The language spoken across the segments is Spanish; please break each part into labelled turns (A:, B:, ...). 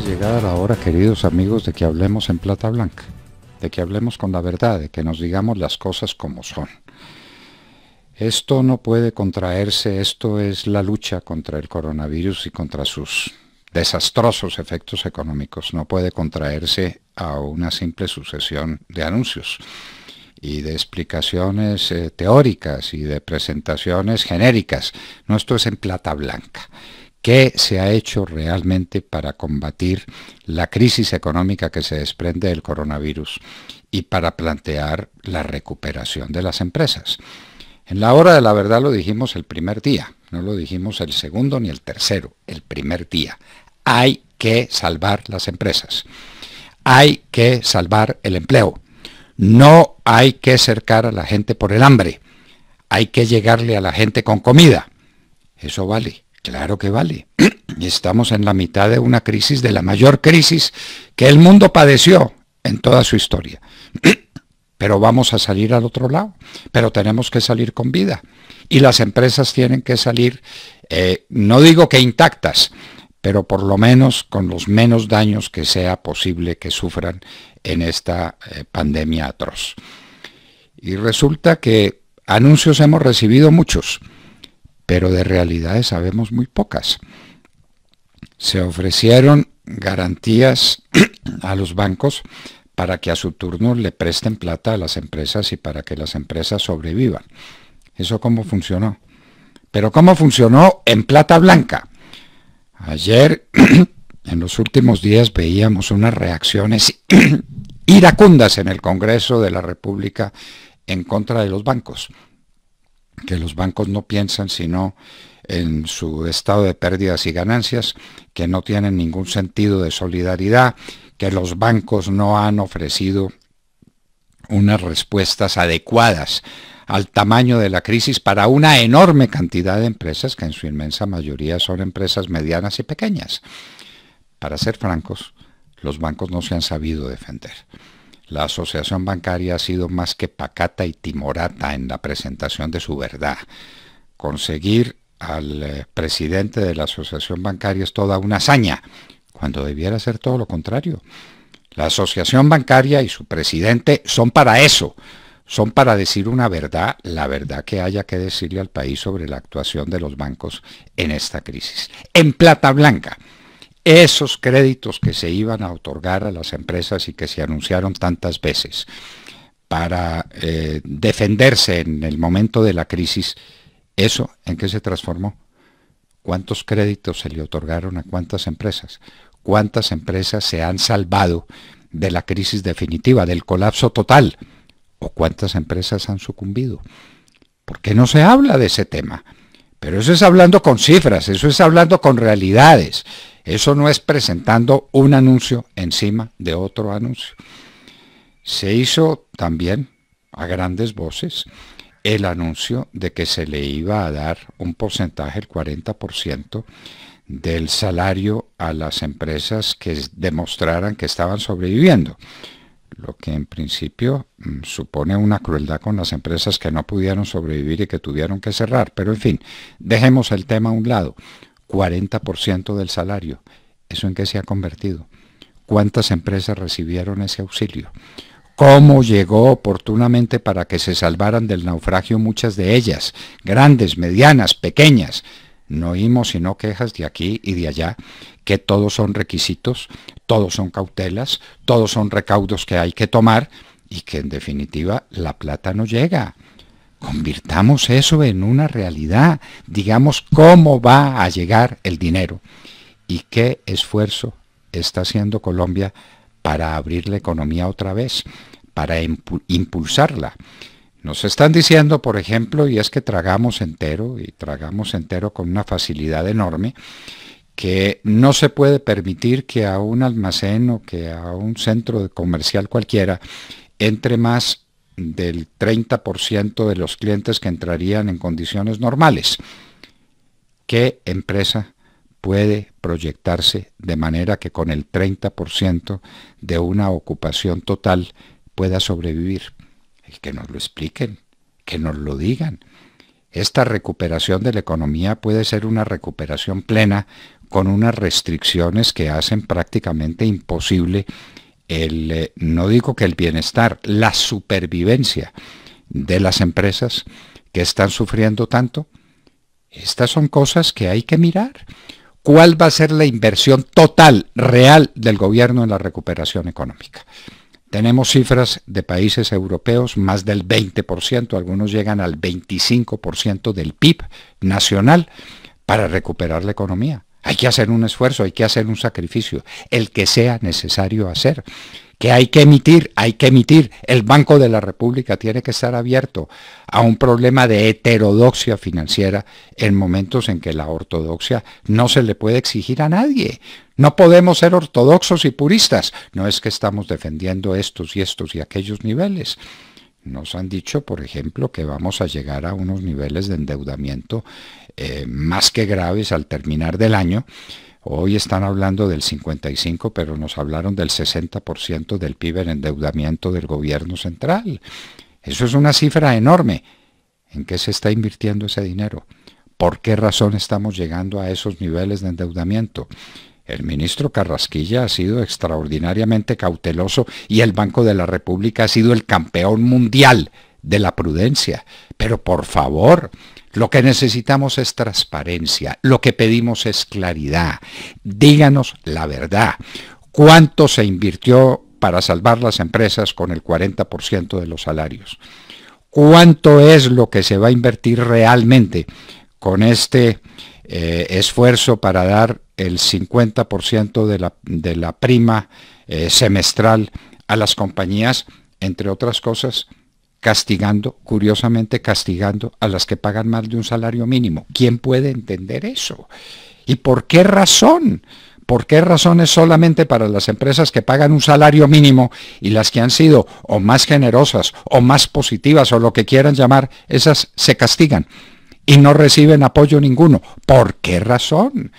A: llegar ahora, queridos amigos, de que hablemos en plata blanca, de que hablemos con la verdad, de que nos digamos las cosas como son. Esto no puede contraerse, esto es la lucha contra el coronavirus y contra sus desastrosos efectos económicos. No puede contraerse a una simple sucesión de anuncios y de explicaciones eh, teóricas y de presentaciones genéricas. No, esto es en plata blanca. ¿Qué se ha hecho realmente para combatir la crisis económica que se desprende del coronavirus y para plantear la recuperación de las empresas? En la hora de la verdad lo dijimos el primer día, no lo dijimos el segundo ni el tercero, el primer día. Hay que salvar las empresas. Hay que salvar el empleo. No hay que cercar a la gente por el hambre. Hay que llegarle a la gente con comida. Eso vale. Claro que vale. Estamos en la mitad de una crisis, de la mayor crisis que el mundo padeció en toda su historia. Pero vamos a salir al otro lado. Pero tenemos que salir con vida. Y las empresas tienen que salir, eh, no digo que intactas, pero por lo menos con los menos daños que sea posible que sufran en esta eh, pandemia atroz. Y resulta que anuncios hemos recibido muchos pero de realidades sabemos muy pocas. Se ofrecieron garantías a los bancos para que a su turno le presten plata a las empresas y para que las empresas sobrevivan. Eso cómo funcionó. Pero cómo funcionó en plata blanca. Ayer, en los últimos días, veíamos unas reacciones iracundas en el Congreso de la República en contra de los bancos que los bancos no piensan sino en su estado de pérdidas y ganancias, que no tienen ningún sentido de solidaridad, que los bancos no han ofrecido unas respuestas adecuadas al tamaño de la crisis para una enorme cantidad de empresas que en su inmensa mayoría son empresas medianas y pequeñas. Para ser francos, los bancos no se han sabido defender. La asociación bancaria ha sido más que pacata y timorata en la presentación de su verdad. Conseguir al eh, presidente de la asociación bancaria es toda una hazaña, cuando debiera ser todo lo contrario. La asociación bancaria y su presidente son para eso, son para decir una verdad, la verdad que haya que decirle al país sobre la actuación de los bancos en esta crisis. En plata blanca esos créditos que se iban a otorgar a las empresas y que se anunciaron tantas veces para eh, defenderse en el momento de la crisis, ¿eso en qué se transformó? ¿Cuántos créditos se le otorgaron a cuántas empresas? ¿Cuántas empresas se han salvado de la crisis definitiva, del colapso total? ¿O cuántas empresas han sucumbido? ¿Por qué no se habla de ese tema? Pero eso es hablando con cifras, eso es hablando con realidades. Eso no es presentando un anuncio encima de otro anuncio. Se hizo también a grandes voces el anuncio de que se le iba a dar un porcentaje, el 40%, del salario a las empresas que demostraran que estaban sobreviviendo, lo que en principio mm, supone una crueldad con las empresas que no pudieron sobrevivir y que tuvieron que cerrar. Pero en fin, dejemos el tema a un lado. 40% del salario. ¿Eso en qué se ha convertido? ¿Cuántas empresas recibieron ese auxilio? ¿Cómo llegó oportunamente para que se salvaran del naufragio muchas de ellas? Grandes, medianas, pequeñas. No oímos sino quejas de aquí y de allá, que todos son requisitos, todos son cautelas, todos son recaudos que hay que tomar y que en definitiva la plata no llega. Convirtamos eso en una realidad. Digamos cómo va a llegar el dinero y qué esfuerzo está haciendo Colombia para abrir la economía otra vez, para impulsarla. Nos están diciendo, por ejemplo, y es que tragamos entero, y tragamos entero con una facilidad enorme, que no se puede permitir que a un almacén o que a un centro comercial cualquiera entre más del 30% de los clientes que entrarían en condiciones normales. ¿Qué empresa puede proyectarse de manera que con el 30% de una ocupación total pueda sobrevivir? que nos lo expliquen, que nos lo digan. Esta recuperación de la economía puede ser una recuperación plena con unas restricciones que hacen prácticamente imposible eh, no digo que el bienestar, la supervivencia de las empresas que están sufriendo tanto, estas son cosas que hay que mirar. ¿Cuál va a ser la inversión total, real del gobierno en la recuperación económica? Tenemos cifras de países europeos, más del 20%, algunos llegan al 25% del PIB nacional para recuperar la economía. Hay que hacer un esfuerzo, hay que hacer un sacrificio, el que sea necesario hacer. Que hay que emitir, hay que emitir. El Banco de la República tiene que estar abierto a un problema de heterodoxia financiera en momentos en que la ortodoxia no se le puede exigir a nadie. No podemos ser ortodoxos y puristas. No es que estamos defendiendo estos y estos y aquellos niveles. Nos han dicho, por ejemplo, que vamos a llegar a unos niveles de endeudamiento eh, más que graves al terminar del año. Hoy están hablando del 55, pero nos hablaron del 60% del PIB en endeudamiento del gobierno central. Eso es una cifra enorme. ¿En qué se está invirtiendo ese dinero? ¿Por qué razón estamos llegando a esos niveles de endeudamiento? El ministro Carrasquilla ha sido extraordinariamente cauteloso y el Banco de la República ha sido el campeón mundial de la prudencia. Pero por favor, lo que necesitamos es transparencia, lo que pedimos es claridad. Díganos la verdad. ¿Cuánto se invirtió para salvar las empresas con el 40% de los salarios? ¿Cuánto es lo que se va a invertir realmente con este eh, esfuerzo para dar el 50% de la, de la, prima eh, semestral a las compañías, entre otras cosas, castigando, curiosamente castigando a las que pagan más de un salario mínimo. ¿Quién puede entender eso? ¿Y por qué razón? ¿Por qué razón solamente para las empresas que pagan un salario mínimo y las que han sido o más generosas o más positivas o lo que quieran llamar, esas se castigan? y no reciben apoyo ninguno. ¿Por qué razón?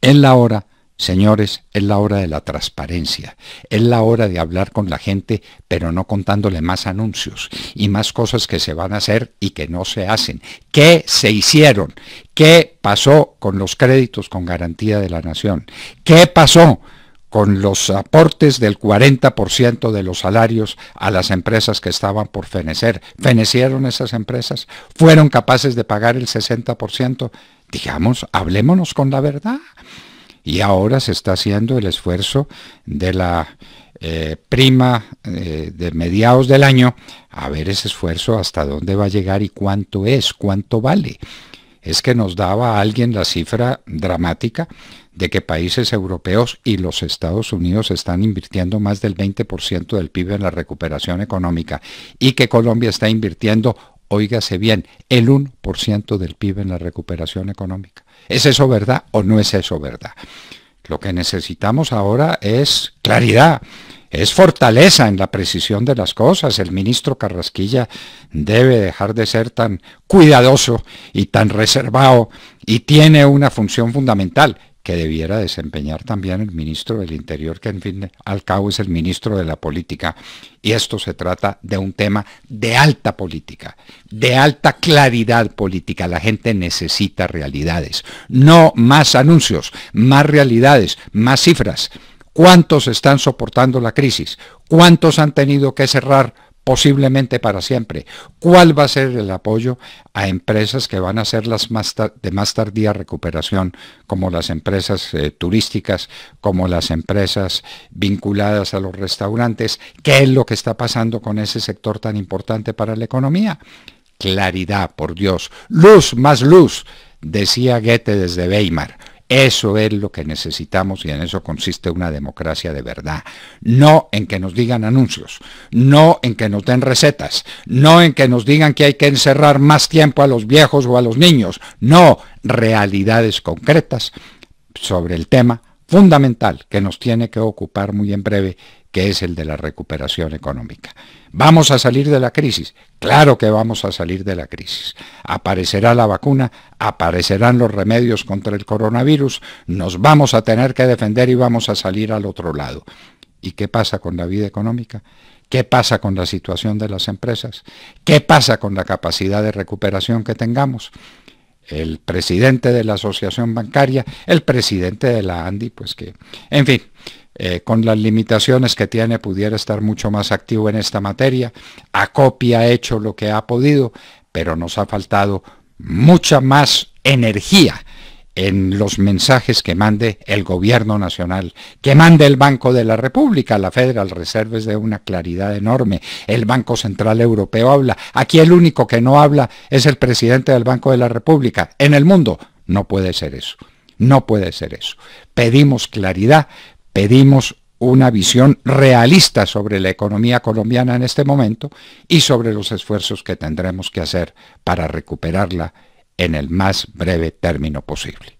A: Es la hora, señores, es la hora de la transparencia, es la hora de hablar con la gente, pero no contándole más anuncios y más cosas que se van a hacer y que no se hacen. ¿Qué se hicieron? ¿Qué pasó con los créditos con garantía de la nación? ¿Qué pasó con los aportes del 40% de los salarios a las empresas que estaban por fenecer. ¿Fenecieron esas empresas? ¿Fueron capaces de pagar el 60%? Digamos, hablémonos con la verdad. Y ahora se está haciendo el esfuerzo de la eh, prima eh, de mediados del año a ver ese esfuerzo hasta dónde va a llegar y cuánto es, cuánto vale es que nos daba alguien la cifra dramática de que países europeos y los Estados Unidos están invirtiendo más del 20% del PIB en la recuperación económica y que Colombia está invirtiendo, oígase bien, el 1% del PIB en la recuperación económica. ¿Es eso verdad o no es eso verdad? Lo que necesitamos ahora es claridad es fortaleza en la precisión de las cosas. El ministro Carrasquilla debe dejar de ser tan cuidadoso y tan reservado y tiene una función fundamental que debiera desempeñar también el ministro del Interior, que en fin al cabo es el ministro de la Política. Y esto se trata de un tema de alta política, de alta claridad política. La gente necesita realidades, no más anuncios, más realidades, más cifras. ¿Cuántos están soportando la crisis? ¿Cuántos han tenido que cerrar posiblemente para siempre? ¿Cuál va a ser el apoyo a empresas que van a ser las más de más tardía recuperación, como las empresas eh, turísticas, como las empresas vinculadas a los restaurantes? ¿Qué es lo que está pasando con ese sector tan importante para la economía? Claridad, por Dios. Luz, más luz, decía Goethe desde Weimar. Eso es lo que necesitamos y en eso consiste una democracia de verdad. No en que nos digan anuncios, no en que nos den recetas, no en que nos digan que hay que encerrar más tiempo a los viejos o a los niños. No, realidades concretas sobre el tema fundamental que nos tiene que ocupar muy en breve que es el de la recuperación económica. ¿Vamos a salir de la crisis? Claro que vamos a salir de la crisis. Aparecerá la vacuna, aparecerán los remedios contra el coronavirus, nos vamos a tener que defender y vamos a salir al otro lado. ¿Y qué pasa con la vida económica? ¿Qué pasa con la situación de las empresas? ¿Qué pasa con la capacidad de recuperación que tengamos? El presidente de la asociación bancaria, el presidente de la ANDI, pues que... En fin, eh, con las limitaciones que tiene, pudiera estar mucho más activo en esta materia. Acopia ha hecho lo que ha podido, pero nos ha faltado mucha más energía en los mensajes que mande el gobierno nacional, que mande el Banco de la República, la Federal Reserve es de una claridad enorme, el Banco Central Europeo habla, aquí el único que no habla es el presidente del Banco de la República, en el mundo no puede ser eso, no puede ser eso. Pedimos claridad, pedimos una visión realista sobre la economía colombiana en este momento y sobre los esfuerzos que tendremos que hacer para recuperarla en el más breve término posible.